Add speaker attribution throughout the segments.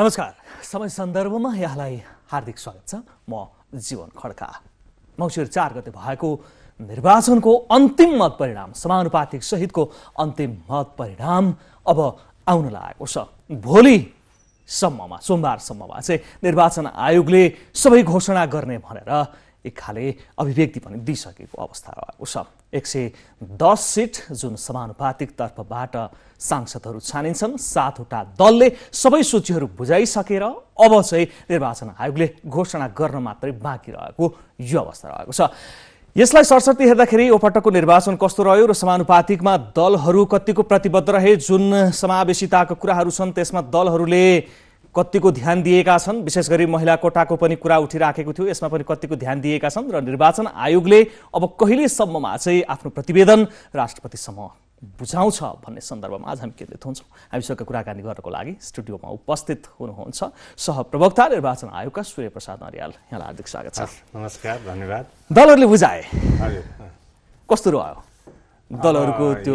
Speaker 1: नमस्कार समय सन्दर्भमा यहाँलाई हार्दिक स्वागत छ म जीवन खड्का मङ्सिर चार गते भएको निर्वाचनको अन्तिम मत परिणाम समानुपातिक सहितको अन्तिम मत परिणाम अब आउन लागेको छ भोलिसम्ममा सोमबारसम्ममा चाहिँ निर्वाचन आयोगले सबै घोषणा गर्ने भनेर एक खाले अभिव्यक्ति पनि दिइसकेको अवस्था रहेको छ एक सय दस सिट जुन समानुपातिक तर्फबाट सांसदहरू छानिन्छन् सातवटा दलले सबै सूचीहरू बुझाइसकेर अब चाहिँ निर्वाचन आयोगले घोषणा गर्न मात्रै बाँकी रहेको यो अवस्था रहेको छ यसलाई सरस्वती हेर्दाखेरि ओपटकको निर्वाचन कस्तो रह्यो र समानुपातिकमा दलहरू कतिको प्रतिबद्ध रहे जुन समावेशिताको कुराहरू छन् त्यसमा दलहरूले कतिको ध्यान दिएका छन् विशेष गरी महिला कोटाको पनि कुरा उठिराखेको थियो यसमा पनि कतिको ध्यान दिएका छन् र निर्वाचन आयोगले अब कहिलेसम्ममा चाहिँ आफ्नो प्रतिवेदन राष्ट्रपतिसम्म बुझाउँछ भन्ने सन्दर्भमा आज हामी केन्द्रित हुन्छौँ हामीसँग कुराकानी गर्नको लागि स्टुडियोमा उपस्थित हुनुहुन्छ सहप्रवक्ता निर्वाचन आयोगका सूर्यप्रसाद नरियाल यहाँलाई हार्दिक स्वागत छ
Speaker 2: नमस्कार धन्यवाद
Speaker 1: दलहरूले बुझाए कस्तो रह्यो दलहरूको त्यो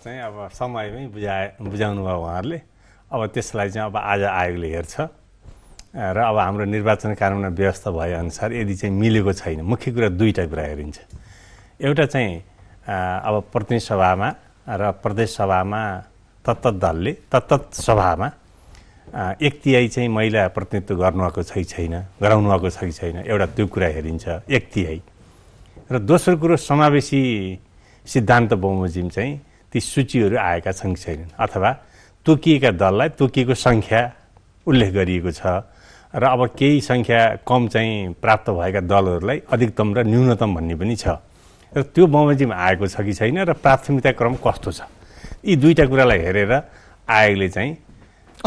Speaker 2: चाहिँ अब समयमै बुझाए बुझाउनु भयो उहाँहरूले अब त्यसलाई चाहिँ अब आज आयोगले हेर्छ र अब हाम्रो निर्वाचन कानुनमा व्यवस्था भएअनुसार यदि चाहिँ मिलेको छैन मुख्य कुरा दुईवटा कुरा हेरिन्छ एउटा चाहिँ अब प्रतिनिधि सभामा र प्रदेश सभामा तत्त दलले तत्त सभामा एक तिहाई चाहिँ महिला प्रतिनिधित्व गर्नुभएको छ कि छैन गराउनु भएको छ कि छैन एउटा त्यो कुरा हेरिन्छ एक तिहाई र दोस्रो कुरो समावेशी सिद्धान्त बमोजिम चाहिँ ती सूचीहरू आएका छन् कि छैनन् अथवा तोकिएका दललाई तोकिएको सङ्ख्या उल्लेख गरिएको छ र अब केही सङ्ख्या कम चाहिँ प्राप्त भएका दलहरूलाई अधिकतम र न्यूनतम भन्ने पनि छ र त्यो बमोजिम आएको छ कि छैन र प्राथमिकता क्रम कस्तो छ यी दुईवटा कुरालाई हेरेर आयोगले चाहिँ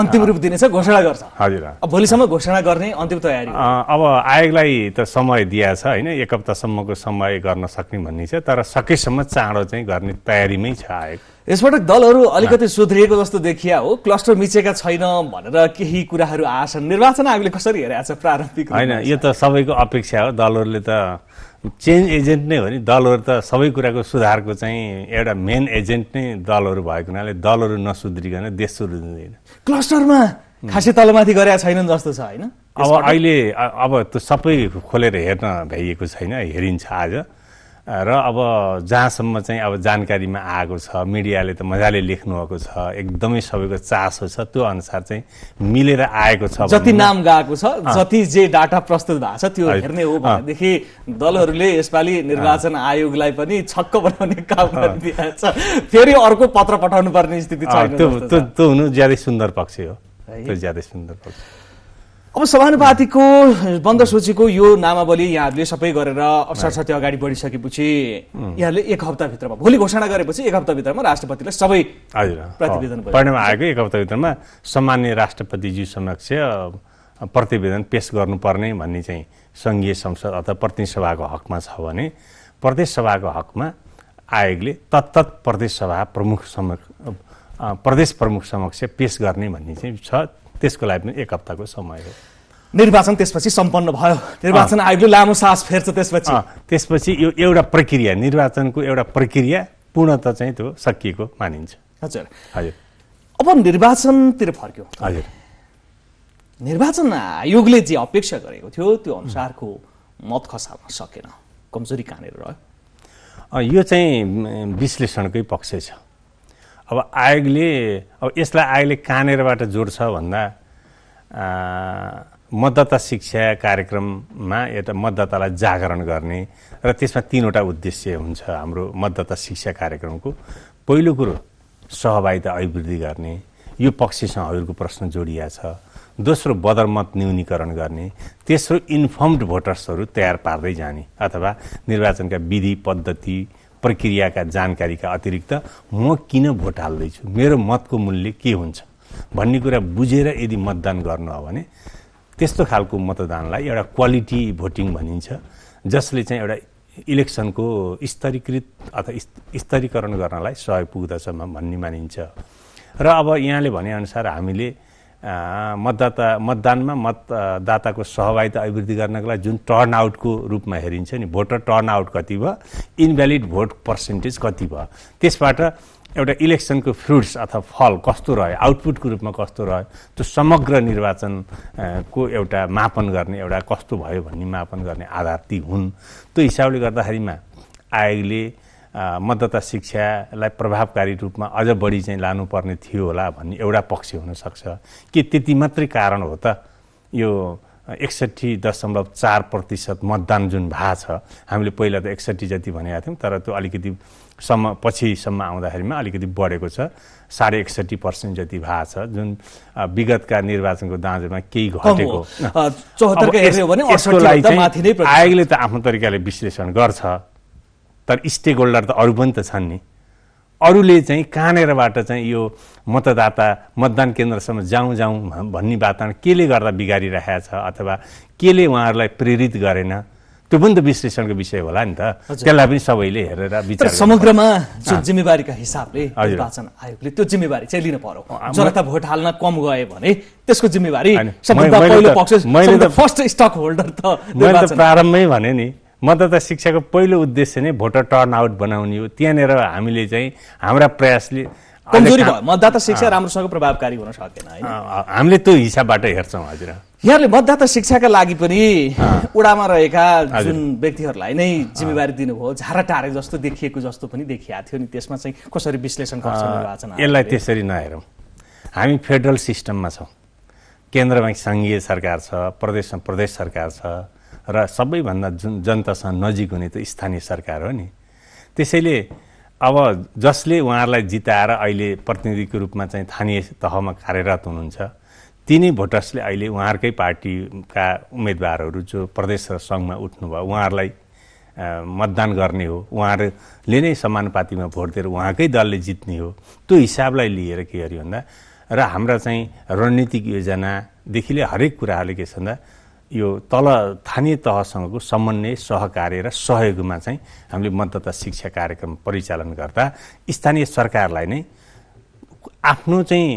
Speaker 2: अन्तिम रूप दिनेछ घोषणा गर्छ हजुर भोलिसम्म घोषणा गर्ने अन्तिम तयारी अब आयोगलाई त समय दिया छ होइन एक हप्तासम्मको समय गर्न सक्ने भन्ने छ तर सकेसम्म चाँडो चाहिँ गर्ने तयारीमै छ आयोग
Speaker 1: यसपटक दलहरू अलिकति सुध्रिएको जस्तो देखिया हो क्लस्टर मिचेका छैन भनेर केही कुराहरू आएछन् निर्वाचन आयोगले कसरी हेरेको छ प्रारम्भिक होइन
Speaker 2: यो त सबैको अपेक्षा हो दलहरूले त चेन्ज एजेन्ट नै हो नि दलहरू त सबै कुराको सुधारको चाहिँ एउटा मेन एजेन्ट नै दलहरू भएको हुनाले दलहरू नसुध्रिकन देश सुध्रिँदैन क्लस्टरमा खासै
Speaker 1: तलमाथि गरेका छैनन् जस्तो छ होइन अब
Speaker 2: अहिले अब त्यो सबै खोलेर हेर्न भ्याइएको छैन हेरिन्छ आज र अब जहाँसम्म चाहिँ अब जानकारीमा आएको छ मिडियाले त मजाले लेख्नुभएको छ एकदमै सबैको चासो छ त्यो अनुसार चाहिँ मिलेर आएको छ जति नाम
Speaker 1: गएको छ जति जे डाटा प्रस्तुत भएको छ त्यो हेर्ने हो भनेदेखि दलहरूले यसपालि निर्वाचन आयोगलाई पनि छक्क बनाउने काम गरिदिएको छ फेरि अर्को पत्र पठाउनु पर्ने स्थिति छ त्यो
Speaker 2: त्यो हुनु ज्यादै सुन्दर पक्ष हो त्यो ज्यादै सुन्दर पक्ष
Speaker 1: अब समानुपातिको बन्द सूचीको यो नामावली यहाँहरूले सबै गरेर अवसर अगाडि बढिसकेपछि hmm. यहाँले एक हप्ताभित्रमा भोलि घोषणा गरेपछि एक हप्ताभित्रमा
Speaker 2: राष्ट्रपतिलाई सबै प्रतिवेदन पढ्नमा आएको एक हप्ताभित्रमा सामान्य राष्ट्रपतिजी समक्ष प्रतिवेदन पेस गर्नुपर्ने भन्ने चाहिँ सङ्घीय संसद अथवा प्रतिनिधि सभाको हकमा छ भने प्रदेश सभाको हकमा आयोगले तत्तत् प्रदेश सभा प्रमुख समक्ष प्रदेश प्रमुख समक्ष पेस गर्ने भन्ने चाहिँ छ त्यसको लागि पनि एक हप्ताको समय हो निर्वाचन त्यसपछि सम्पन्न भयो निर्वाचन आयोगले लामो सास फेर्छ त्यसपछि त्यसपछि यो एउटा प्रक्रिया निर्वाचनको एउटा प्रक्रिया पूर्णत चाहिँ त्यो सकिएको मानिन्छ हजुर हजुर
Speaker 1: अब निर्वाचनतिर फर्क्यो हजुर निर्वाचन आयोगले जे अपेक्षा गरेको थियो त्यो अनुसारको मत खसाल्न
Speaker 2: सकेन कमजोरी कहाँनिर रह्यो यो चाहिँ विश्लेषणकै पक्ष छ अब आयोगले अब यसलाई आयोगले कहाँनिरबाट जोड्छ भन्दा मतदाता शिक्षा कार्यक्रममा एउटा मतदातालाई जागरण गर्ने र त्यसमा तिनवटा उद्देश्य हुन्छ हाम्रो मतदाता शिक्षा कार्यक्रमको पहिलो कुरो सहभागिता अभिवृद्धि गर्ने यो पक्षसँग अहिलेको प्रश्न जोडिया छ दोस्रो बदरमत न्यूनीकरण गर्ने तेस्रो इन्फर्म्ड भोटर्सहरू तयार पार्दै जाने अथवा निर्वाचनका विधि पद्धति प्रक्रियाका जानकारीका अतिरिक्त म किन भोट हाल्दैछु मेरो मतको मूल्य के हुन्छ भन्ने कुरा बुझेर यदि मतदान गर्नु हो भने त्यस्तो खालको मतदानलाई एउटा क्वालिटी भोटिङ भनिन्छ जसले चाहिँ एउटा इलेक्सनको स्तरीकृत अथवा स्तरीकरण गर्नलाई सहयोग पुग्दछ भन्ने मानिन्छ र अब यहाँले भनेअनुसार हामीले मतदाता मतदानमा मतदाताको सहभागिता अभिवृद्धि गर्नको लागि जुन टर्नआउटको रूपमा हेरिन्छ नि भोटर टर्नआउट कति भयो इन्भ्यालिड भोट पर्सेन्टेज कति भयो त्यसबाट एउटा इलेक्सनको फ्रुट्स अथवा फल कस्तो रह्यो आउटपुटको रूपमा कस्तो रह्यो त्यो समग्र निर्वाचनको एउटा मापन गर्ने एउटा कस्तो भयो भन्ने मापन गर्ने आधार ती हुन् त्यो हिसाबले गर्दाखेरिमा आयोगले मतदाता शिक्षालाई प्रभावकारी रूपमा अझ बढी चाहिँ लानुपर्ने थियो होला भन्ने एउटा पक्ष हुनसक्छ के त्यति मात्रै कारण हो त यो एकसट्ठी दशमलव चार प्रतिशत मतदान जुन भएको छ हामीले पहिला त एकसट्ठी जति भनेका थियौँ तर त्यो अलिकति सम्म पछिसम्म आउँदाखेरिमा अलिकति बढेको छ साढे एकसट्ठी पर्सेन्ट जति भएको छ जुन विगतका निर्वाचनको दाँजोमा केही घटेको आयोगले त आफ्नो तरिकाले विश्लेषण गर्छ तर स्टेक होल्डर त अरू पनि त छन् नि अरूले चाहिँ कहाँनिरबाट चाहिँ यो मतदाता मतदान केन्द्रसम्म जाउँ जाउँ भन्ने वातावरण केले गर्दा बिगारिरहेको छ अथवा केले उहाँहरूलाई प्रेरित गरेन त्यो पनि त विश्लेषणको विषय होला नि त त्यसलाई पनि सबैले हेरेर विचार समग्रमा जुन
Speaker 1: जिम्मेवारीका हिसाबले निर्वाचन आयोगले त्यो जिम्मेवारी चाहिँ लिन पर्यो जनता भोट हाल्न कम गए भने त्यसको जिम्मेवारी मैले त प्रारम्भमै
Speaker 2: भने नि मतदाता शिक्षाको पहिलो उद्देश्य नै भोटर टर्न आउट बनाउने हो त्यहाँनिर हामीले चाहिँ हाम्रा प्रयासले कमजोरी भयो मतदाता शिक्षा
Speaker 1: राम्रोसँग प्रभावकारी हुन सकेन होइन
Speaker 2: हामीले त्यो हिसाबबाट हेर्छौँ हजुर
Speaker 1: यहाँले मतदाता शिक्षाका लागि पनि उडामा रहेका जुन व्यक्तिहरूलाई नै जिम्मेवारी दिनुभयो झारा टारे जस्तो देखिएको जस्तो पनि देखिएको थियो नि त्यसमा चाहिँ कसरी विश्लेषण गर्छ निर्वाचन यसलाई त्यसरी
Speaker 2: नहेरौँ हामी फेडरल सिस्टममा छौँ केन्द्रमा सङ्घीय सरकार छ प्रदेशमा प्रदेश सरकार छ र सबैभन्दा जुन जनतासँग नजिक हुने त स्थानीय सरकार हो नि त्यसैले अब जसले उहाँहरूलाई जिताएर अहिले प्रतिनिधिको रूपमा चाहिँ स्थानीय तहमा कार्यरत हुनुहुन्छ तिनै भोटर्सले अहिले उहाँहरूकै पार्टीका उम्मेदवारहरू जो प्रदेश र सङ्घमा उठ्नुभयो उहाँहरूलाई मतदान गर्ने हो उहाँहरूले नै समानुपातिमा भोट दिएर उहाँकै दलले जित्ने हो त्यो हिसाबलाई लिएर के गर्यो भन्दा र हाम्रा चाहिँ रणनीतिक योजनादेखि लिएर हरेक कुराहरूले के छ भन्दा यो तल स्थानीय तहसँगको समन्वय सहकार्य र सहयोगमा चाहिँ हामीले मतदाता शिक्षा कार्यक्रम परिचालन गर्दा स्थानीय सरकारलाई नै आफ्नो चाहिँ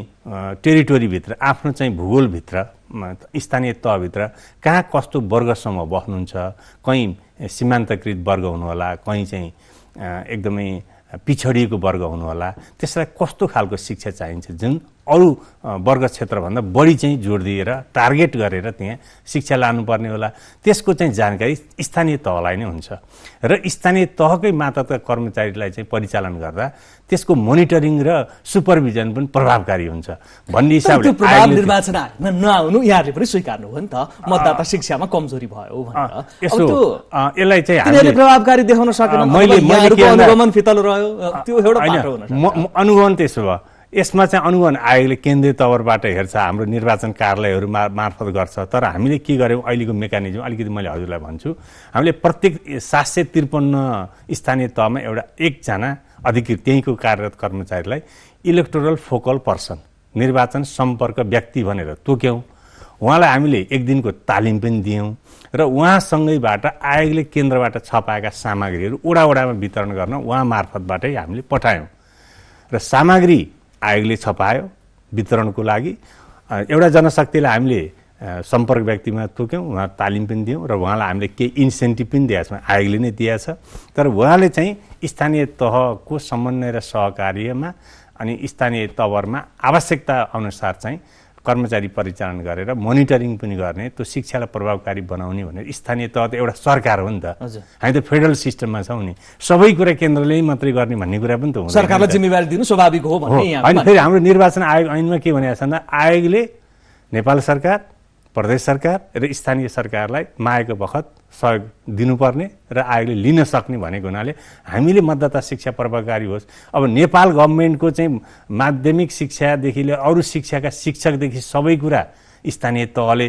Speaker 2: टेरिटोरीभित्र आफ्नो चाहिँ भूगोलभित्र स्थानीय तहभित्र कहाँ कस्तो वर्गसम्म बस्नुहुन्छ कहीँ सीमान्तकृत वर्ग हुनुहोला कहीँ चाहिँ एकदमै पिछडिएको वर्ग हुनुहोला त्यसलाई कस्तो खालको शिक्षा चाहिन्छ जुन अरू वर्ग क्षेत्रभन्दा बढी चाहिँ जोड दिएर टार्गेट गरेर त्यहाँ शिक्षा लानुपर्ने होला त्यसको चाहिँ जानकारी स्थानीय तहलाई नै हुन्छ र स्थानीय तहकै मातहतका कर्मचारीलाई चाहिँ परिचालन गर्दा त्यसको मोनिटरिङ र सुपरभिजन पनि प्रभावकारी हुन्छ भन्ने हिसाबले प्रभाव
Speaker 1: निर्वाचन नआउनु यहाँले पनि स्वीकार्नु हो नि त मतदाता शिक्षामा कमजोरी भयो यसो
Speaker 2: यसलाई चाहिँ
Speaker 1: प्रभावकारी देखाउन सकेन मैले
Speaker 2: त्यसो भयो यसमा चाहिँ अनुगमन आयोगले केन्द्रीय तवरबाट हेर्छ हाम्रो निर्वाचन कार्यालयहरू मा मार्फत गर्छ तर हामीले के गर्यौँ अहिलेको मेकानिजम अलिकति मैले हजुरलाई भन्छु हामीले प्रत्येक सात सय त्रिपन्न स्थानीय तहमा एउटा एकजना अधिकृत त्यहीँको कार्यरत कर्मचारीलाई इलेक्ट्रोरल फोकल पर्सन निर्वाचन सम्पर्क व्यक्ति भनेर तोक्यौँ उहाँलाई हामीले एक दिनको तालिम पनि दियौँ र उहाँसँगैबाट आयोगले केन्द्रबाट छपाएका सामग्रीहरू ओडावडामा वितरण गर्न उहाँ मार्फतबाटै हामीले पठायौँ र सामग्री आयोगले छपायो वितरणको लागि एउटा जनशक्तिलाई हामीले सम्पर्क व्यक्तिमा तोक्यौँ उहाँ तालिम पनि दियौँ र उहाँलाई हामीले केही इन्सेन्टिभ पनि दिएको छौँ आयोगले नै दिएछ तर उहाँले चाहिँ स्थानीय तहको समन्वय र सहकार्यमा अनि स्थानीय तवरमा आवश्यकता अनुसार चाहिँ कर्मचारी परिचालन गरेर मोनिटरिङ पनि गर्ने त्यो शिक्षालाई प्रभावकारी बनाउने भनेर स्थानीय तह त एउटा सरकार हो नि त हामी त फेडरल सिस्टममा छौँ नि सबै कुरा केन्द्रले मात्रै गर्ने भन्ने कुरा पनि त हुन्छ सरकारलाई जिम्मेवारी दिनु स्वाभाविक हो होइन फेरि हाम्रो निर्वाचन आयोग ऐनमा के भनेको छ भन्दा आयोगले नेपाल सरकार प्रदेश सरकार र स्थानीय सरकारलाई माएको बखत सहयोग दिनुपर्ने र आयोगले लिन सक्ने भनेको हुनाले हामीले मतदाता शिक्षा प्रभावकारी होस् अब नेपाल गभर्मेन्टको चाहिँ माध्यमिक शिक्षादेखि लिएर अरू शिक्षाका शिक्षकदेखि सबै कुरा स्थानीय तहले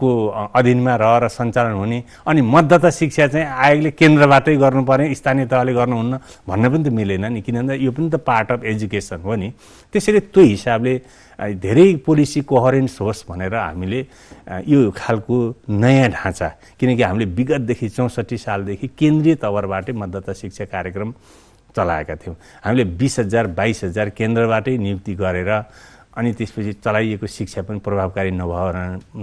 Speaker 2: को अधीनमा रहेर सञ्चालन हुने अनि मतदाता शिक्षा चाहिँ आयोगले केन्द्रबाटै गर्नुपर्ने स्थानीय तहले गर्नुहुन्न भन्न पनि त मिलेन नि किनभने यो पनि त पार्ट अफ एजुकेसन हो नि त्यसैले त्यो हिसाबले धेरै पोलिसी कोहरेन्स होस् भनेर हामीले यो खालको नयाँ ढाँचा किनकि हामीले विगतदेखि चौसठी सालदेखि केन्द्रीय तवरबाटै मतदाता शिक्षा कार्यक्रम चलाएका थियौँ हामीले बिस हजार बाइस हजार केन्द्रबाटै नियुक्ति गरेर अनि त्यसपछि चलाइएको शिक्षा पनि प्रभावकारी नभएर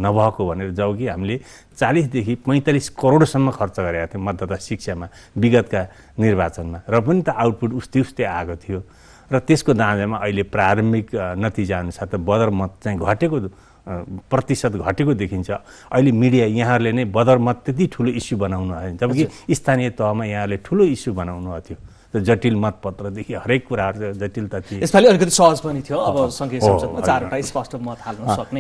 Speaker 2: नभएको भनेर कि हामीले चालिसदेखि पैँतालिस करोडसम्म खर्च गरेका थियौँ मतदाता शिक्षामा विगतका निर्वाचनमा र पनि त आउटपुट उस्तै उस्तै आएको थियो र त्यसको दाँजामा अहिले प्रारम्भिक नतिजा अनुसार त बदर मत चाहिँ घटेको प्रतिशत घटेको देखिन्छ अहिले मिडिया यहाँहरूले नै बदरमत त्यति ठुलो इस्यु बनाउनु भयो जबकि स्थानीय तहमा यहाँहरूले ठुलो इस्यु बनाउनु भएको थियो त्यो जटिल मतपत्रदेखि हरेक कुराहरू जटिलता थिए यसपालि
Speaker 1: अलिकति सहज पनि थियो अब चारवटा स्पष्ट मत हाल्न सक्ने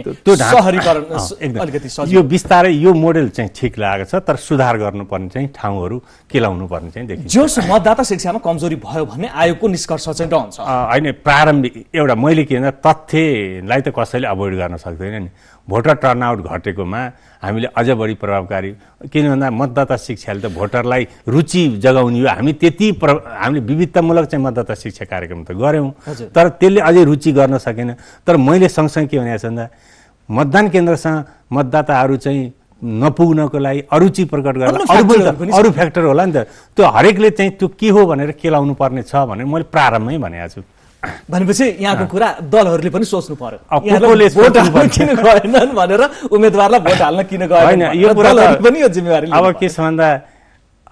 Speaker 1: यो
Speaker 2: बिस्तारै यो मोडेल चाहिँ ठिक लागेको छ तर सुधार गर्नुपर्ने चाहिँ ठाउँहरू लाउनु पर्ने चाहिँ देखिन्छ जो मतदाता शिक्षामा कमजोरी भयो भने आयोगको निष्कर्ष चाहिँ रहन्छ होइन प्रारम्भिक एउटा मैले के भन्दा तथ्यलाई त कसैले अभोइड गर्न सक्दैन नि भोटर टर्नआउट घटेकोमा हामीले अझ बढी प्रभावकारी किन भन्दा मतदाता शिक्षाले त भोटरलाई रुचि जगाउने हो हामी त्यति प्र हामीले विविधतामूलक चाहिँ मतदाता शिक्षा कार्यक्रम त गऱ्यौँ तर त्यसले अझै रुचि गर्न सकेन तर मैले सँगसँगै के भनेको छु भन्दा मतदान केन्द्रसँग मतदाताहरू चाहिँ नपुग्नको लागि अरुचि प्रकट गर्दा अरू अरू फ्याक्टर होला नि त त्यो हरेकले चाहिँ त्यो के हो भनेर केलाउनु पर्ने छ भनेर मैले प्रारम्भमै भनेको छु
Speaker 1: भनेपछि यहाँको कुरा दलहरूले पनि सोच्नु पर्यो भोट किन
Speaker 2: गएनन् भनेर
Speaker 1: उम्मेदवारलाई भोट हाल्न किन गएन यो
Speaker 2: जिम्मेवारी अब के छ भन्दा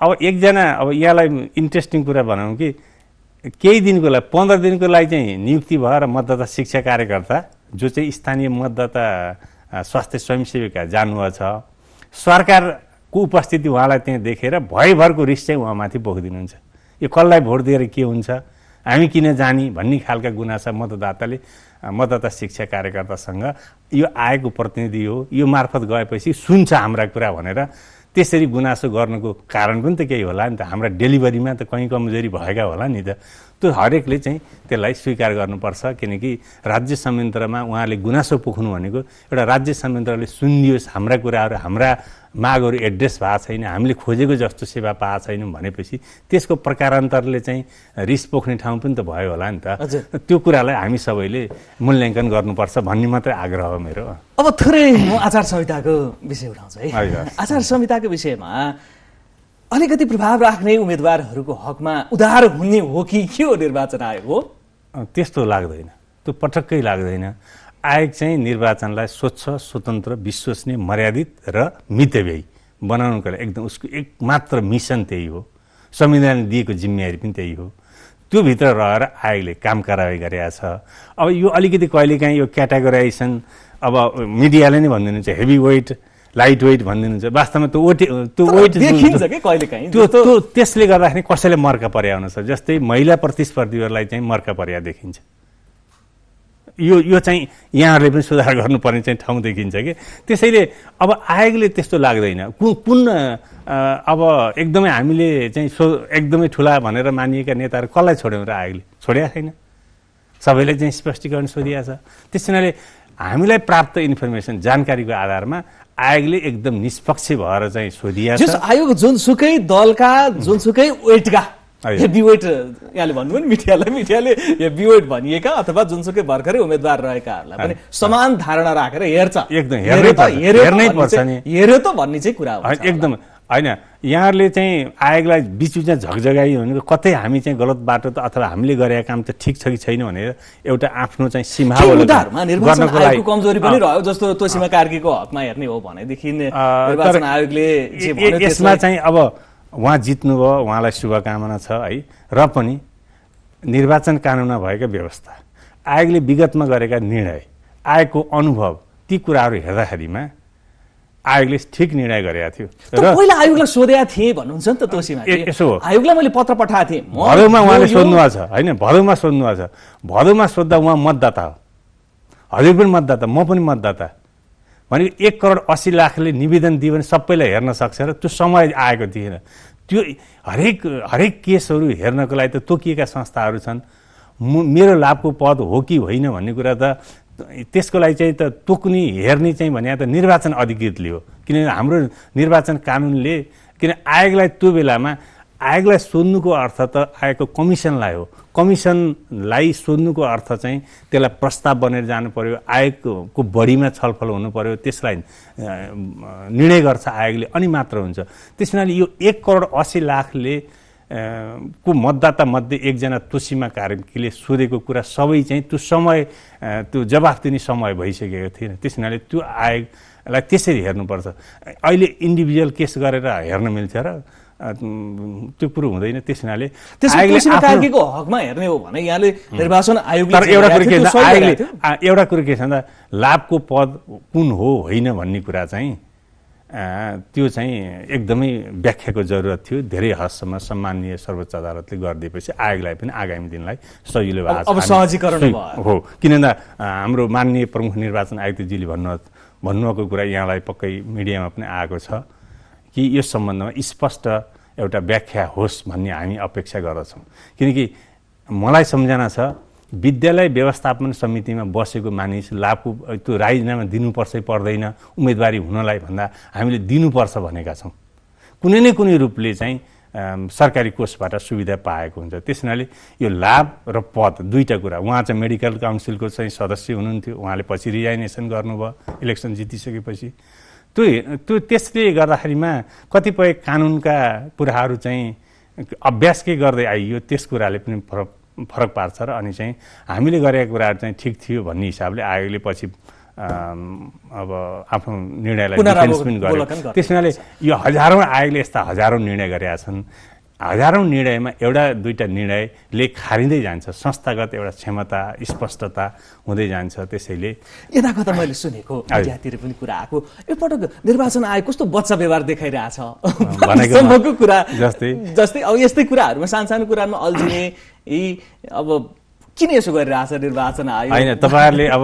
Speaker 2: अब एकजना अब यहाँलाई इन्ट्रेस्टिङ कुरा भनौँ कि केही दिनको लागि पन्ध्र दिनको लागि चाहिँ नियुक्ति भएर मतदाता शिक्षा कार्यकर्ता जो चाहिँ स्थानीय मतदाता स्वास्थ्य स्वयंसेविका जानु छ सरकारको उपस्थिति उहाँलाई त्यहाँ देखेर भयभरको रिस चाहिँ उहाँमाथि बोकिदिनुहुन्छ यो कसलाई भोट दिएर के हुन्छ हामी किन जाने भन्ने खालका गुनासा मतदाताले मतदाता शिक्षा कार्यकर्तासँग यो आएको प्रतिनिधि हो यो मार्फत गएपछि सुन्छ हाम्रा कुरा भनेर त्यसरी गुनासो गर्नुको कारण पनि त केही होला नि त हाम्रा डेलिभरीमा त कहीँ कमजोरी भएका होला नि त त्यो हरेकले चाहिँ त्यसलाई स्वीकार गर्नुपर्छ किनकि राज्य संयन्त्रमा उहाँले गुनासो पोख्नु भनेको एउटा राज्य संयन्त्रले सुनिदियोस् हाम्रा कुराहरू हाम्रा मागहरू एड्रेस भएको छैन हामीले खोजेको जस्तो सेवा पाएको छैनौँ भनेपछि त्यसको प्रकारान्तरले चाहिँ रिस पोख्ने ठाउँ पनि त भयो होला नि त त्यो कुरालाई हामी सबैले मूल्याङ्कन गर्नुपर्छ भन्ने मात्रै आग्रह हो मेरो
Speaker 1: अब थोरै म आचार संहिताको विषय उठाउँछु है आचार संहिताको विषयमा अलिकति
Speaker 2: प्रभाव राख्ने उम्मेद्वारहरूको हकमा उधार हुने हो कि के हो निर्वाचन आयोग हो त्यस्तो लाग्दैन त्यो पटक्कै लाग्दैन आयोग चाहिँ निर्वाचनलाई स्वच्छ स्वतन्त्र विश्वसनीय मर्यादित र मितव्ययी बनाउनुको लागि एकदम उसको एक मात्र मिसन त्यही हो संविधानले दिएको जिम्मेवारी पनि त्यही हो त्योभित्र रहेर आयोगले काम कारवाही गरेका छ अब यो अलिकति कहिलेकाहीँ यो क्याटागोराइजेसन अब मिडियाले नै भनिदिनुहुन्छ हेभी वेट लाइट वेट भनिदिनुहुन्छ वास्तवमा त्यो ओटे त्यो वेट देखिन्छ कि कहिले काहीँ त्यो त्यो त्यसले गर्दाखेरि कसैले मर्का पर्या हुनसक्छ जस्तै महिला प्रतिस्पर्धीहरूलाई चाहिँ मर्का पर्या देखिन्छ यो यो चाहिँ यहाँहरूले पनि सुधार गर्नुपर्ने चाहिँ ठाउँ देखिन्छ कि त्यसैले अब आयोगले त्यस्तो लाग्दैन कु कुन अब एकदमै हामीले चाहिँ सो एकदमै ठुला भनेर मानिएका नेताहरू कसलाई छोड्यौँ र आयोगले छोड्या छैन सबैले चाहिँ स्पष्टीकरण सोधिया छ त्यस हामीलाई प्राप्त इन्फर्मेसन जानकारीको आधारमा आयोगले एकदम निष्पक्ष भएर चाहिँ सोधिया आयोग जुनसुकै दलका
Speaker 1: जुनसुकै वेटका हेभी यहाँले भन्नुभयो नि मिडियालाई मिडियाले यो वेट भनिएका अथवा जुनसुकै भर्खरै उम्मेद्वार रहेकाहरूलाई पनि समान धारणा राखेर हेर्छ एकदम हेर्नै पर्छ हेर्यो
Speaker 2: त भन्ने चाहिँ कुरा हो एकदम होइन यहाँहरूले चाहिँ आयोगलाई बिचबिचमा झगझगाई भने कतै हामी चाहिँ गलत बाटो त अथवा हामीले गरेका काम त ठिक छ कि छैन भनेर एउटा आफ्नो चाहिँ सीमा कमजोरी पनि रह्यो
Speaker 1: जस्तो तोसीमा कार्कीको हकमा हेर्ने हो भनेदेखि निर्वाचन आयोगले यसमा
Speaker 2: चाहिँ अब उहाँ जित्नुभयो उहाँलाई शुभकामना छ है र पनि निर्वाचन कानुनमा भएका व्यवस्था आयोगले विगतमा गरेका निर्णय आयोगको अनुभव ती कुराहरू हेर्दाखेरिमा आयोगले ठिक निर्णय गरेका थियो र पहिला आयोगलाई सोधेका थिएँ भन्नुहुन्छ नि त तोसीमा यसो हो
Speaker 1: आयोगलाई मैले पत्र पठाएको थिएँ भदौमा उहाँले सोध्नु भएको छ
Speaker 2: होइन भदौमा सोध्नु भएको छ भदौमा सोद्धा उहाँ मतदाता हो हजुर पनि मतदाता म पनि मतदाता भनेको एक करोड अस्सी लाखले निवेदन दियो भने सबैलाई हेर्न सक्छ र त्यो समय आएको थिएन त्यो हरेक हरेक केसहरू हेर्नको लागि त तोकिएका संस्थाहरू छन् मेरो लाभको पद हो कि होइन भन्ने कुरा त त्यसको लागि चाहिँ त तोक्ने हेर्ने चाहिँ भने त निर्वाचन अधिकृतले हो किनभने हाम्रो निर्वाचन कानुनले किन आयोगलाई त्यो बेलामा आयोगलाई सोध्नुको अर्थ त आयोगको कमिसनलाई हो कमिसनलाई सोध्नुको अर्थ चाहिँ त्यसलाई प्रस्ताव बनेर जानु पऱ्यो आयोगको बढीमा छलफल हुनु पऱ्यो त्यसलाई निर्णय गर्छ आयोगले अनि मात्र हुन्छ त्यस यो एक करोड असी लाखले को मतदाता मध्ये एकजना तोसीमा कार्कीले सोधेको कुरा सबै चाहिँ त्यो समय त्यो जवाफ दिने समय भइसकेको थिएन त्यस हुनाले त्यो आयोगलाई त्यसरी हेर्नुपर्छ अहिले इन्डिभिजुअल केस गरेर हेर्न मिल्छ र त्यो कुरो हुँदैन त्यस हुनाले हकमा
Speaker 1: हेर्ने हो भने
Speaker 2: यहाँले निर्वाचन एउटा कुरो के एउटा कुरो के छ भन्दा लाभको पद कुन हो होइन भन्ने कुरा चाहिँ त्यो चाहिँ एकदमै व्याख्याको जरुरत थियो धेरै हदसम्म सम्मानीय सर्वोच्च अदालतले गरिदिएपछि आयोगलाई पनि आगामी दिनलाई सजिलो भएको अब हो किनभने हाम्रो माननीय प्रमुख निर्वाचन आयुक्तजीले भन्नु भन्नुभएको कुरा यहाँलाई पक्कै मिडियामा पनि आएको छ कि यो सम्बन्धमा स्पष्ट एउटा व्याख्या होस् भन्ने हामी अपेक्षा गर्दछौँ किनकि मलाई सम्झना छ विद्यालय व्यवस्थापन समितिमा बसेको मानिस लाभको त्यो राजीनामा दिनुपर्छ पर्दैन उम्मेदवारी हुनलाई भन्दा हामीले दिनुपर्छ भनेका छौँ कुनै न कुनै रूपले चाहिँ सरकारी कोषबाट सुविधा पाएको हुन्छ त्यस हुनाले यो लाभ र पद दुईवटा कुरा उहाँ चाहिँ मेडिकल काउन्सिलको चाहिँ सदस्य हुनुहुन्थ्यो उहाँले पछि रिजाइनेसन गर्नुभयो इलेक्सन जितिसकेपछि त्यो त्यो त्यसले गर्दाखेरिमा कतिपय कानुनका कुराहरू चाहिँ अभ्यासकै गर्दै आइयो त्यस कुराले पनि फरक फरक पार्छ र अनि चाहिँ हामीले गरेका कुराहरू चाहिँ ठिक थियो भन्ने हिसाबले आयोगले पछि अब आफ्नो निर्णयलाई गर्यो त्यस हुनाले यो हजारौँ आयोगले यस्ता हजारौँ निर्णय गरेका छन् हजारौँ निर्णयमा एउटा दुईवटा निर्णयले खारिँदै जान्छ संस्थागत एउटा क्षमता स्पष्टता हुँदै जान्छ त्यसैले यताको त मैले सुनेको मिडियातिर पनि कुरा
Speaker 1: आएको यो पटक निर्वाचन आयोग कस्तो बच्चा व्यवहार देखाइरहेछ भनेको कुरा जस्तै जस्तै अब यस्तै कुराहरूमा सानो सानो कुरामा अल्झिने यी अब किन यसो गरिरहेछ निर्वाचन आयो होइन तपाईँहरूले अब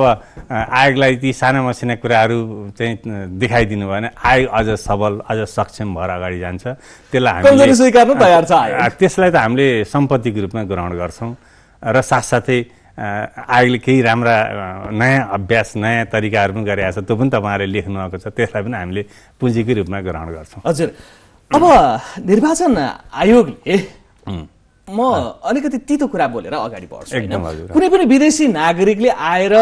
Speaker 2: आयोगलाई ती साना मसिना कुराहरू चाहिँ देखाइदिनु भयो भने आयोग अझ सबल अझ सक्षम भएर अगाडि जान्छ त्यसलाई स्वीकार्न तयार छ त्यसलाई त हामीले सम्पत्तिको रूपमा ग्रहण गर्छौँ र साथसाथै आयोगले केही राम्रा नयाँ अभ्यास नयाँ तरिकाहरू पनि गरिरहेको छ त्यो पनि तपाईँहरूले लेख्नुभएको छ त्यसलाई पनि हामीले पुँजीकै रूपमा ग्रहण गर्छौँ
Speaker 1: हजुर अब निर्वाचन आयोगले म अलिकति तितो कुरा बोलेर अगाडि बढ्छु कुनै पनि विदेशी नागरिकले आएर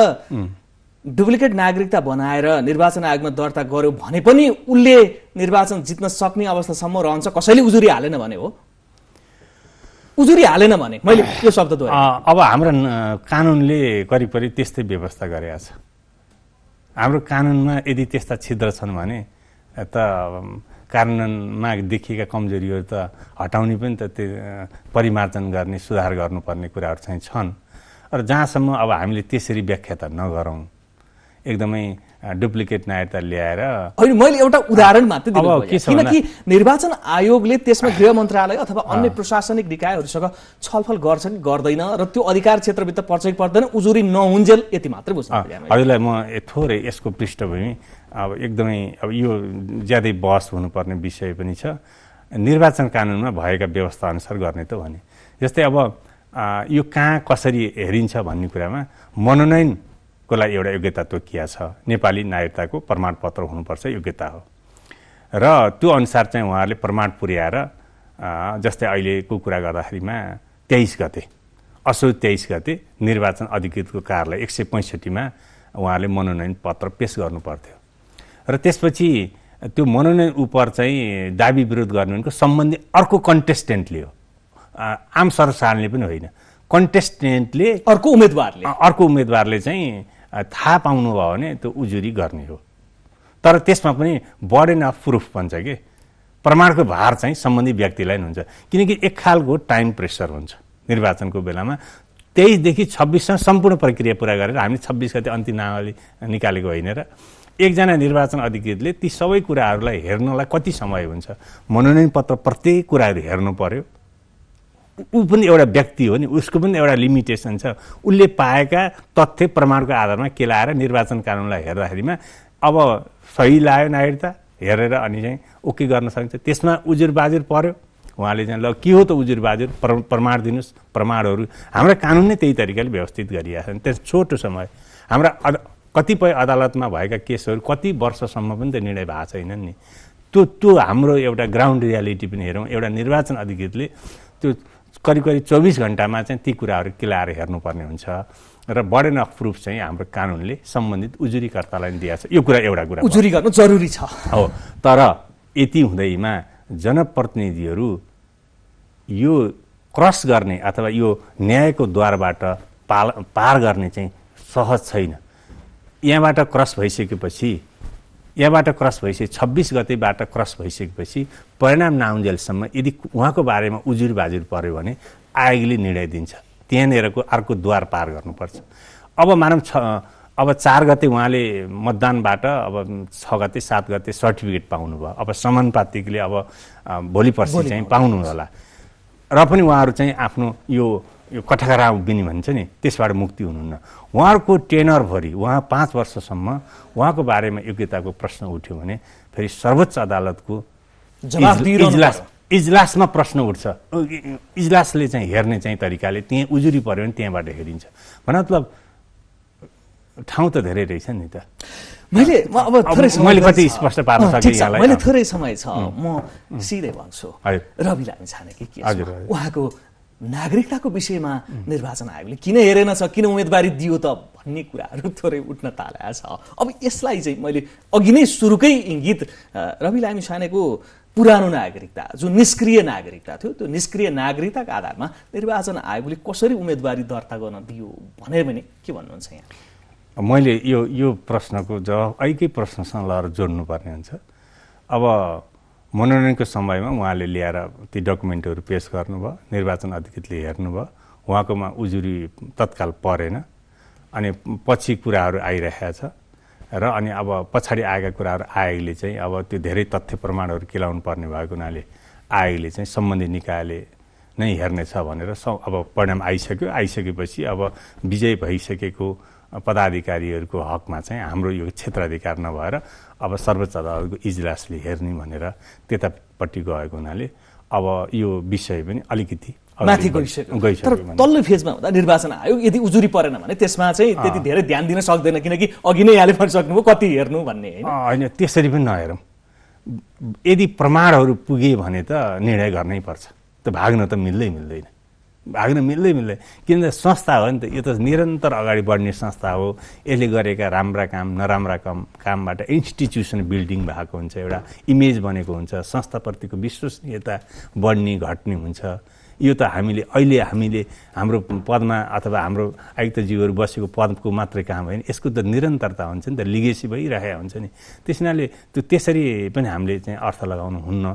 Speaker 1: डुप्लिकेट नागरिकता बनाएर निर्वाचन आयोगमा दर्ता गर्यो भने पनि उसले निर्वाचन जित्न सक्ने अवस्थासम्म रहन्छ कसैले उजुरी हालेन भने हो
Speaker 2: उजुरी हालेन भने मैले त्यो शब्द अब हाम्रो कानुनले करिब करिब त्यस्तै व्यवस्था गरेका छ हाम्रो कानुनमा यदि त्यस्ता छिद्र छन् भने त कानुनमा देखिएका कमजोरीहरू त हटाउने पनि त त्यो परिमार्जन गर्ने सुधार गर्नुपर्ने कुराहरू चाहिँ छन् र जहाँसम्म अब हामीले त्यसरी व्याख्या त नगरौँ एकदमै डुप्लिकेट नायरता ल्याएर
Speaker 1: होइन मैले एउटा उदाहरण मात्रै मात्र किनकि निर्वाचन आयोगले त्यसमा गृह मन्त्रालय अथवा अन्य प्रशासनिक निकायहरूसँग छलफल गर्छन् गर्दैन र त्यो अधिकार क्षेत्रभित्र पर्छ कि पर्दैन उजुरी नहुन्जेल यति मात्रै बुझ्नु
Speaker 2: हजुरलाई म थोरै यसको पृष्ठभूमि अब एकदमै अब यो ज्यादै बहस हुनुपर्ने विषय पनि छ निर्वाचन कानुनमा भएका व्यवस्था अनुसार गर्ने त भने जस्तै अब यो कहाँ कसरी हेरिन्छ भन्ने कुरामा मनोनयनको लागि एउटा योग्यता तोकिया छ नेपाली नागरिकताको प्रमाणपत्र हुनुपर्छ योग्यता हो र त्यो अनुसार चाहिँ उहाँहरूले प्रमाण पुर्याएर जस्तै अहिलेको कुरा गर्दाखेरिमा तेइस गते असो तेइस गते निर्वाचन अधिकृतको कार्यालय एक सय पैँसठीमा उहाँहरूले मनोनयन पत्र पेस गर्नु पर्थ्यो र त्यसपछि त्यो मनोनयन उपर चाहिँ दाबी विरोध गर्ने भनेको सम्बन्धी अर्को कन्टेस्टेन्टले हो आम सरसारले पनि होइन कन्टेस्टेन्टले अर्को उम्मेदवारले अर्को उम्मेदवारले चाहिँ थाहा पाउनुभयो भने त्यो उजुरी गर्ने हो तर त्यसमा पनि बर्डन अफ प्रुफ भन्छ कि प्रमाणको भार चाहिँ सम्बन्धित व्यक्तिलाई हुन्छ किनकि एक खालको टाइम प्रेसर हुन्छ निर्वाचनको बेलामा तेइसदेखि छब्बिससम्म सम्पूर्ण प्रक्रिया पुरा गरेर हामीले छब्बिस गते अन्तिम नावली निकालेको होइन र एकजना निर्वाचन अधिकृतले ती सबै कुराहरूलाई हेर्नलाई कति समय हुन्छ मनोनयन पत्र प्रत्येक कुराहरू हेर्नु पर्यो ऊ पनि एउटा व्यक्ति हो नि उसको पनि एउटा लिमिटेसन छ उसले पाएका तथ्य प्रमाणको आधारमा केलाएर निर्वाचन कानुनलाई हेर्दाखेरिमा अब सही लायो नागरिकता हेरेर अनि चाहिँ ओके गर्न सकिन्छ त्यसमा उजुर बाजुर पर्यो उहाँले चाहिँ ल के हो त उजुर बाजुर प्र प्रमाण दिनुहोस् प्रमाणहरू हाम्रा कानुन नै त्यही तरिकाले व्यवस्थित गरिरहेको छन् त्यस छोटो समय हाम्रा कतिपय अदालतमा भएका केसहरू कति वर्षसम्म पनि त निर्णय भएको छैनन् नि त्यो त्यो हाम्रो एउटा ग्राउन्ड रियालिटी पनि हेरौँ एउटा निर्वाचन अधिकृतले त्यो करिब करिब चौबिस घन्टामा चाहिँ ती कुराहरू किलाएर हेर्नुपर्ने हुन्छ र बर्डन अफ प्रुफ चाहिँ हाम्रो कानुनले सम्बन्धित उजुरीकर्तालाई पनि दिएको छ यो कुरा एउटा कुरा उजुरी गर्नु
Speaker 1: जरुरी छ हो
Speaker 2: तर यति हुँदैमा जनप्रतिनिधिहरू यो क्रस गर्ने अथवा यो न्यायको द्वारबाट पाल पार गर्ने चाहिँ सहज छैन यहाँबाट क्रस भइसकेपछि यहाँबाट क्रस भइसके छब्बिस गतेबाट क्रस भइसकेपछि परिणाम नआउन्जेलसम्म यदि उहाँको बारेमा उजुर बाजुर पऱ्यो भने आयोगले निर्णय दिन्छ त्यहाँनिरको अर्को द्वार पार गर्नुपर्छ अब मानव छ अब चार गते उहाँले मतदानबाट अब छ गते सात गते सर्टिफिकेट पाउनु भयो अब समानुपातिकले अब भोलि पर्सि चाहिँ पाउनु होला र पनि उहाँहरू चाहिँ आफ्नो यो यो कठघरा उभिनी भन्छ नि त्यसबाट मुक्ति हुनुहुन्न उहाँहरूको टेनरभरि उहाँ पाँच वर्षसम्म उहाँको बारेमा योग्यताको प्रश्न उठ्यो भने फेरि सर्वोच्च अदालतको इजलास इजलासमा प्रश्न उठ्छ इजलासले चाहिँ हेर्ने चाहिँ तरिकाले त्यहीँ उजुरी पऱ्यो भने त्यहाँबाट हेरिन्छ मतलब ठाउँ त धेरै रहेछ नि त मैले अब थोरै मैले कति स्पष्ट पार्न सकेँ मैले थोरै
Speaker 1: समय छ म सिधै भन्छु रवि लामी छानेकी उहाँको नागरिकताको विषयमा निर्वाचन आयोगले किन हेरेन छ किन उम्मेदवारी दियो त भन्ने कुराहरू थोरै उठ्न थालेको छ अब यसलाई चाहिँ मैले अघि नै सुरुकै इङ्गित रवि लामी छानेको पुरानो नागरिकता जुन निष्क्रिय नागरिकता थियो त्यो निष्क्रिय नागरिकताको आधारमा निर्वाचन आयोगले कसरी उम्मेदवारी दर्ता गर्न दियो भनेर भने के भन्नुहुन्छ यहाँ
Speaker 2: मैले यो यो प्रश्नको जवाब अर्कै प्रश्नसँग लगाएर जोड्नुपर्ने हुन्छ अब मनोनयनको समयमा उहाँले ल्याएर ती डकुमेन्टहरू पेस गर्नुभयो निर्वाचन अधिकृतले हेर्नुभयो उहाँकोमा उजुरी तत्काल परेन अनि पछि कुराहरू आइरहेको छ र अनि अब पछाडि आएका कुराहरू आयोगले चाहिँ अब त्यो धेरै तथ्य प्रमाणहरू केलाउनु पर्ने भएको हुनाले आयोगले चाहिँ सम्बन्धित निकायले नै हेर्नेछ भनेर अब परिणाम आइसक्यो आइसकेपछि अब विजय भइसकेको पदाधिकारीहरूको हकमा चाहिँ हाम्रो यो क्षेत्राधिकार नभएर अब सर्वोच्च अदालतको इजलासले हेर्ने भनेर त्यतापट्टि गएको हुनाले अब यो विषय पनि अलिकति माथि गइसक्यो तर
Speaker 1: तल्लो फेजमा हुँदा निर्वाचन आयोग यदि उजुरी परेन भने
Speaker 2: त्यसमा चाहिँ त्यति धेरै ध्यान दिन सक्दैन किनकि अघि नै यहाँले भनिसक्नुभयो कति हेर्नु भन्ने होइन त्यसरी पनि नहेरौँ यदि प्रमाणहरू पुगे भने त निर्णय गर्नै पर्छ त्यो भाग्न त मिल्दै मिल्दैन भाग्न मिल्दै मिल्दै किनभने संस्था हो नि त यो त निरन्तर अगाडि बढ्ने संस्था हो यसले गरेका राम्रा काम नराम्रा काम कामबाट इन्स्टिट्युसन बिल्डिङ भएको हुन्छ एउटा इमेज बनेको हुन्छ संस्थाप्रतिको विश्वसनीयता बढ्ने घट्ने हुन्छ यो त हामीले अहिले हामीले हाम्रो पदमा अथवा हाम्रो आयुक्तजीवहरू बसेको पदको मात्रै काम होइन यसको त निरन्तरता हुन्छ नि त लिगेसी भइरहेको हुन्छ नि त्यस त्यो त्यसरी पनि हामीले चाहिँ अर्थ लगाउनु हुन्न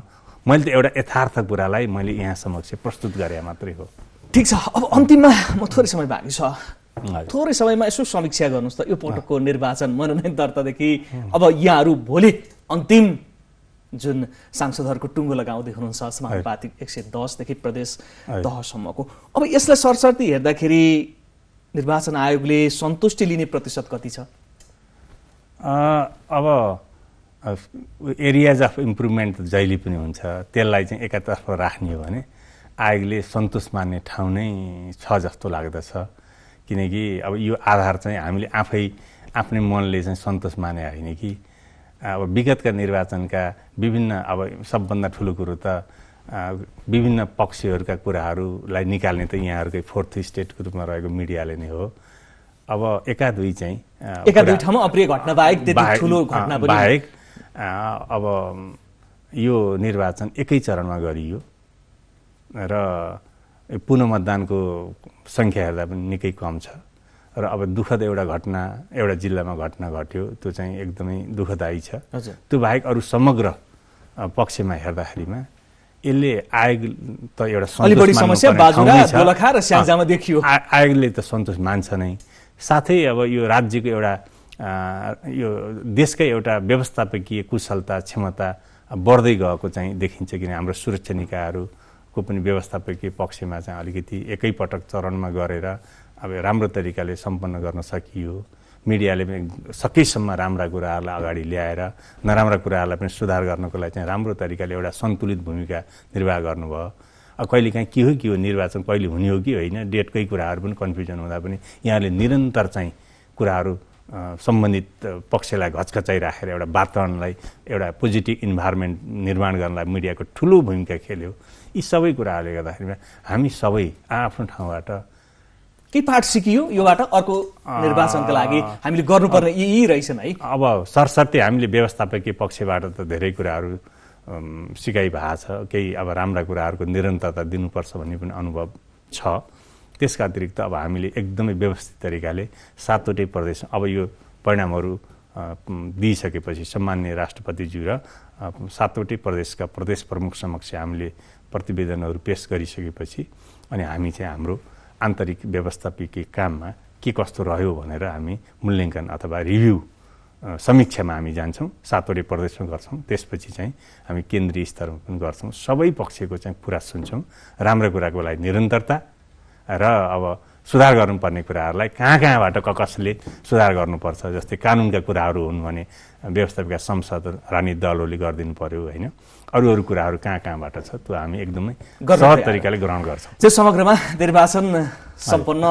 Speaker 2: मैले त एउटा यथार्थ कुरालाई मैले यहाँ समक्ष प्रस्तुत गरे मात्रै हो ठिक छ अब अन्तिममा म थोरै समय बाँकी छ
Speaker 1: थोरै समयमा यसो समीक्षा गर्नुहोस् त यो पटकको निर्वाचन मनोनयन दर्तादेखि अब यहाँहरू भोलि अन्तिम जुन सांसदहरूको टुङ्गो लगाउँदै हुनुहुन्छ समानुपातिक एक सय दसदेखि प्रदेश तहसम्मको अब यसलाई सरसर्ती हेर्दाखेरि निर्वाचन आयोगले सन्तुष्टि लिने प्रतिशत कति छ
Speaker 2: अब एरियाज अफ इम्प्रुभमेन्ट जहिले पनि हुन्छ त्यसलाई चाहिँ एकातर्फ राख्ने हो भने आयोगले सन्तोष मान्ने ठाउँ नै छ जस्तो लाग्दछ किनकि अब यो आधार चाहिँ हामीले आफै आफ्नै मनले चाहिँ सन्तोष माने होइन कि अब विगतका निर्वाचनका विभिन्न अब सबभन्दा ठुलो कुरो त विभिन्न पक्षहरूका कुराहरूलाई निकाल्ने त यहाँहरूकै फोर्थ स्टेटको रूपमा रहेको मिडियाले नै हो अब एका दुई चाहिँ एका दुई ठाउँमा अप्रिय घटना बाहेक ठुलो घटना बाहेक अब यो निर्वाचन एकै चरणमा गरियो र पुनः मतदानको सङ्ख्या हेर्दा पनि निकै कम छ र अब दुःखद एउटा घटना एउटा जिल्लामा घटना घट्यो त्यो चाहिँ एकदमै दुःखदायी छ त्यो बाहेक अरू समग्र पक्षमा हेर्दाखेरिमा यसले आयोग त एउटा आयोगले त सन्तोष मान्छ नै साथै अब यो राज्यको एउटा यो देशकै एउटा व्यवस्थापकीय कुशलता क्षमता बढ्दै गएको चाहिँ देखिन्छ किन हाम्रो सुरक्षा निकायहरू को पनि व्यवस्थापकीय पक्षमा चाहिँ अलिकति एकैपटक चरणमा गरेर अब राम्रो तरिकाले सम्पन्न गर्न सकियो मिडियाले पनि सकेसम्म राम्रा कुराहरूलाई अगाडि ल्याएर नराम्रा कुराहरूलाई पनि सुधार गर्नको लागि चाहिँ राम्रो तरिकाले एउटा सन्तुलित भूमिका निर्वाह गर्नुभयो अब कहिलेकाहीँ के हो के हो निर्वाचन कहिले हुने हो कि होइन डेटकै कुराहरू पनि कन्फ्युजन हुँदा पनि यहाँले निरन्तर चाहिँ कुराहरू सम्बन्धित पक्षलाई राखेर एउटा वातावरणलाई एउटा पोजिटिभ इन्भाइरोमेन्ट निर्माण गर्नलाई मिडियाको ठुलो भूमिका खेल्यो यी सबै कुराहरूले गर्दाखेरि हामी सबै आफ्नो ठाउँबाट केही पाठ सिकियो योबाट अर्को
Speaker 1: निर्वाचनको लागि हामीले गर्नुपर्ने यही यी
Speaker 2: रहेछन् है अब सरसर्ती हामीले व्यवस्थापकीय पक्षबाट त धेरै कुराहरू सिकाइ भएको छ केही अब राम्रा कुराहरूको निरन्तरता दिनुपर्छ भन्ने पनि अनुभव छ त्यसका अतिरिक्त अब हामीले एकदमै व्यवस्थित तरिकाले सातवटै प्रदेश अब यो परिणामहरू दिइसकेपछि सम्मान्य राष्ट्रपतिज्यू र सातवटै प्रदेशका प्रदेश प्रमुख समक्ष हामीले प्रतिवेदनहरू पेस गरिसकेपछि अनि हामी चाहिँ हाम्रो आन्तरिक व्यवस्थापिक काममा के कस्तो रह्यो भनेर हामी मूल्याङ्कन अथवा रिभ्यू समीक्षामा हामी जान्छौँ सातवटै प्रदेशमा गर्छौँ त्यसपछि चाहिँ हामी केन्द्रीय स्तरमा पनि गर्छौँ सबै पक्षको चाहिँ कुरा सुन्छौँ राम्रो कुराको लागि निरन्तरता र अब सुधार गर्नुपर्ने कुराहरूलाई कहाँ कहाँबाट क कसले सुधार गर्नुपर्छ जस्तै कानुनका कुराहरू हुन् भने व्यवस्थापिका संसद रानी दलहरूले गरिदिनु पऱ्यो होइन अरू अरू कुराहरू कहाँ कहाँबाट छ त्यो हामी एकदमै सहज तरिकाले ग्रहण गर्छौँ
Speaker 1: त्यो समग्रमा निर्वाचन सम्पन्न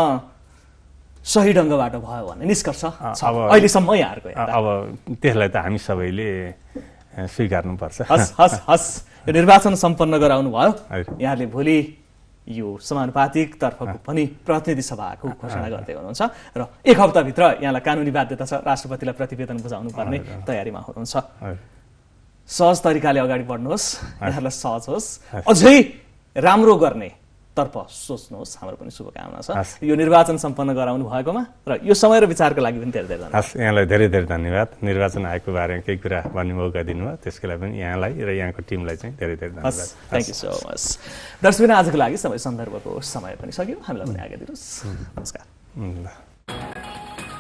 Speaker 1: सही ढङ्गबाट भयो भने निष्कर्ष अब अहिलेसम्म यहाँहरूको
Speaker 2: अब त्यसलाई त हामी सबैले स्वीकार्नुपर्छ हस् हस् हस् निर्वाचन सम्पन्न गराउनु भयो यहाँले
Speaker 1: भोलि यो तर्फको पनि प्रतिनिधि सभाको घोषणा गर्दै हुनुहुन्छ र एक हप्ताभित्र यहाँलाई कानुनी बाध्यता छ राष्ट्रपतिलाई प्रतिवेदन बुझाउनु पर्ने तयारीमा हुनुहुन्छ सहज तरिकाले अगाडि बढ्नुहोस् यहाँहरूलाई सहज होस् अझै राम्रो गर्ने तर्फ सोच्नुहोस् हाम्रो पनि शुभकामना छ यो निर्वाचन सम्पन्न गराउनु भएकोमा र यो समय र विचारको लागि पनि धेरै धेरै
Speaker 2: धन्यवाद हस् यहाँलाई धेरै धेरै धन्यवाद निर्वाचन आयोगको बारेमा केही कुरा भन्ने मौका दिनुभयो त्यसको लागि पनि यहाँलाई र यहाँको टिमलाई चाहिँ धेरै धेरै धन्यवाद थ्याङ्क यू सो मच
Speaker 1: दर्शकबिन आजको लागि सबै सन्दर्भको समय पनि सक्यो हामीलाई पनि आगे दिनुहोस्
Speaker 2: नमस्कार